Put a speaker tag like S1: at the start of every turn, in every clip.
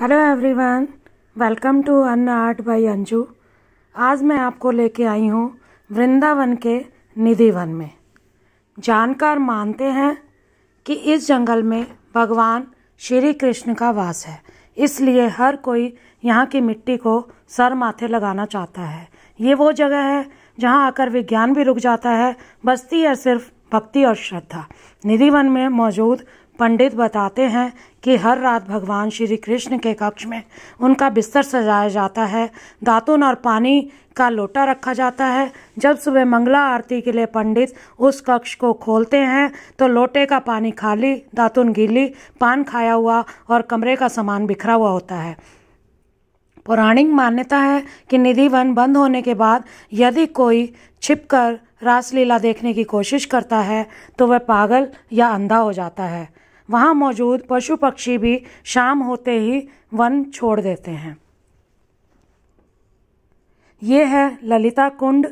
S1: hello everyone welcome to Anna art by Anju आज मैं आपको लेके आई हूँ वृंदावन के निधि वन में जानकार मानते हैं कि इस जंगल में भगवान श्री कृष्ण का वास है इसलिए हर कोई यहाँ की मिट्टी को सर माथे लगाना चाहता है ये वो जगह है जहाँ आकर विज्ञान भी रुक जाता है बस्ती है सिर्फ भक्ति और श्रद्धा निधि वन में मौजूद पंडित बताते हैं कि हर रात भगवान श्री कृष्ण के कक्ष में उनका बिस्तर सजाया जाता है दातुन और पानी का लोटा रखा जाता है जब सुबह मंगला आरती के लिए पंडित उस कक्ष को खोलते हैं तो लोटे का पानी खाली दातुन गीली पान खाया हुआ और कमरे का सामान बिखरा हुआ होता है पौराणिक मान्यता है कि निधि वन बंद होने के बाद यदि कोई छिपकर रासलीला देखने की कोशिश करता है तो वह पागल या अंधा हो जाता है वहाँ मौजूद पशु पक्षी भी शाम होते ही वन छोड़ देते हैं ये है ललिता कुंड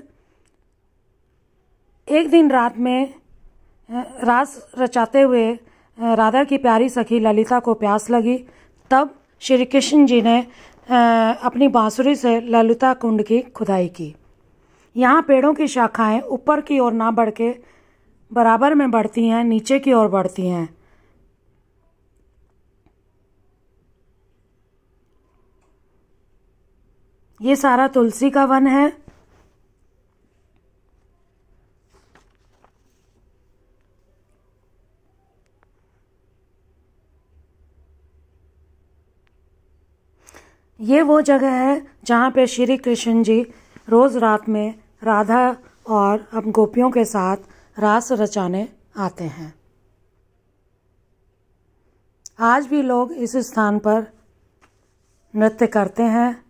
S1: एक दिन रात में रास रचाते हुए राधा की प्यारी सखी ललिता को प्यास लगी तब श्री कृष्ण जी ने अपनी बांसुरी से ललिता कुंड की खुदाई की यहाँ पेड़ों की शाखाएं ऊपर की ओर ना बढ़ के बराबर में बढ़ती हैं नीचे की ओर बढ़ती हैं ये सारा तुलसी का वन है ये वो जगह है जहाँ पे श्री कृष्ण जी रोज़ रात में राधा और अब गोपियों के साथ रास रचाने आते हैं आज भी लोग इस स्थान पर नृत्य करते हैं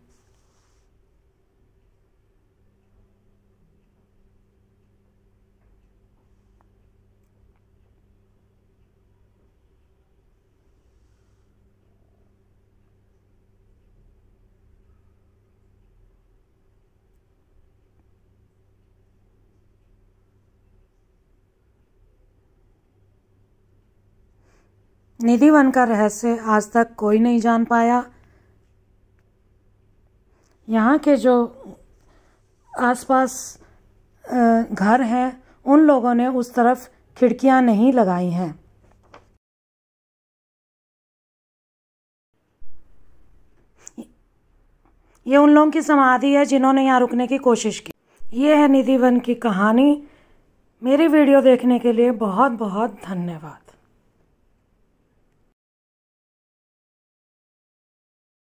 S1: निधिवन का रहस्य आज तक कोई नहीं जान पाया यहाँ के जो आसपास घर हैं उन लोगों ने उस तरफ खिड़कियाँ नहीं लगाई हैं ये उन लोगों की समाधि है जिन्होंने यहाँ रुकने की कोशिश की ये है निधिवन की कहानी मेरी वीडियो देखने के लिए बहुत बहुत धन्यवाद